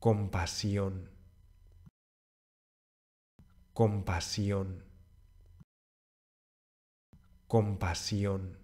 compasión, compasión, compasión.